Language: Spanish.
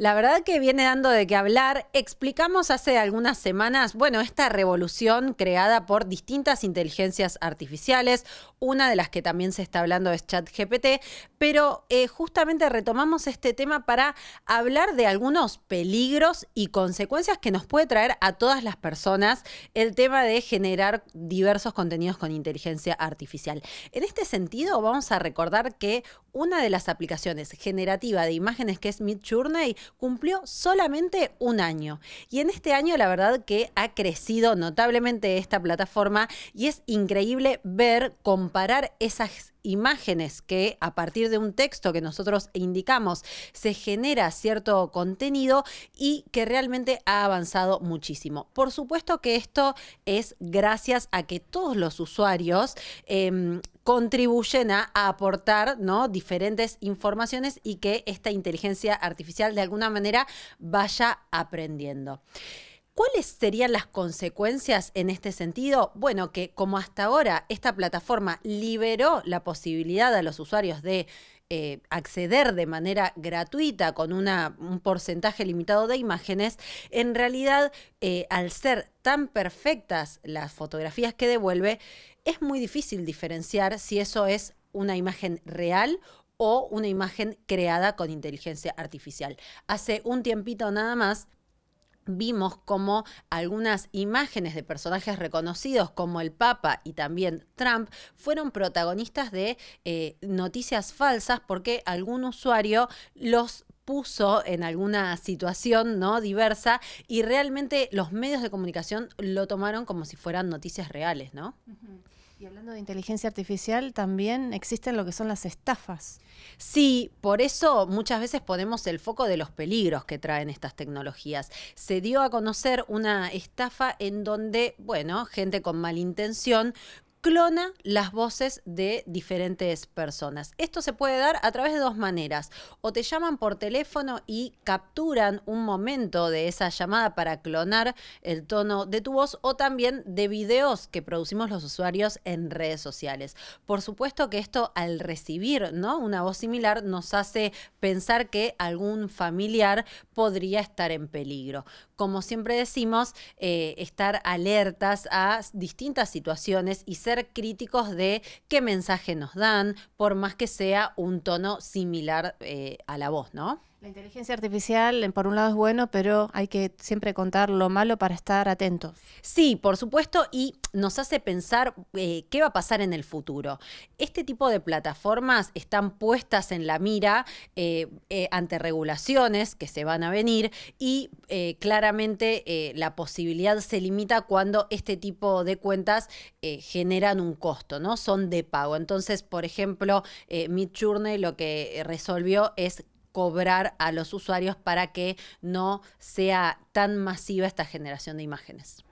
La verdad que viene dando de qué hablar. Explicamos hace algunas semanas, bueno, esta revolución creada por distintas inteligencias artificiales, una de las que también se está hablando es ChatGPT, pero eh, justamente retomamos este tema para hablar de algunos peligros y consecuencias que nos puede traer a todas las personas el tema de generar diversos contenidos con inteligencia artificial. En este sentido, vamos a recordar que una de las aplicaciones generativa de imágenes que es Midjourney cumplió solamente un año. Y en este año la verdad que ha crecido notablemente esta plataforma y es increíble ver, comparar esas imágenes que a partir de un texto que nosotros indicamos se genera cierto contenido y que realmente ha avanzado muchísimo. Por supuesto que esto es gracias a que todos los usuarios em, contribuyen a, aportar ¿no? diferentes informaciones y que esta inteligencia artificial de alguna manera vaya aprendiendo. ¿Cuáles serían las consecuencias en este sentido? Bueno, que como hasta ahora esta plataforma liberó la posibilidad a los usuarios de eh, acceder de manera gratuita con un porcentaje limitado de imágenes, en realidad eh, al ser tan perfectas las fotografías que devuelve, es muy difícil diferenciar si eso es una imagen real o una imagen creada con inteligencia artificial. Hace un tiempito nada más vimos como algunas imágenes de personajes reconocidos como el Papa y también Trump fueron protagonistas de eh, noticias falsas porque algún usuario los puso en alguna situación no diversa y realmente los medios de comunicación lo tomaron como si fueran noticias reales, ¿no? Y hablando de inteligencia artificial, también existen lo que son las estafas. Sí, por eso muchas veces ponemos el foco de los peligros que traen estas tecnologías. Se dio a conocer una estafa en donde, bueno, gente con intención clona las voces de diferentes personas. Esto se puede dar a través de dos maneras. O te llaman por teléfono y capturan un momento de esa llamada para clonar el tono de tu voz o también de videos que producimos los usuarios en redes sociales. Por supuesto que esto al recibir ¿no? una voz similar nos hace pensar que algún familiar podría estar en peligro. Como siempre decimos, eh, estar alertas a distintas situaciones y ser ser críticos de qué mensaje nos dan, por más que sea un tono similar eh, a la voz, ¿no? La inteligencia artificial, por un lado, es bueno, pero hay que siempre contar lo malo para estar atentos. Sí, por supuesto, y nos hace pensar eh, qué va a pasar en el futuro. Este tipo de plataformas están puestas en la mira eh, eh, ante regulaciones que se van a venir y claramente la posibilidad se limita cuando este tipo de cuentas generan un costo, ¿no? Son de pago. Entonces, por ejemplo, Midjourney lo que resolvió es cobrar a los usuarios para que no sea tan masiva esta generación de imágenes.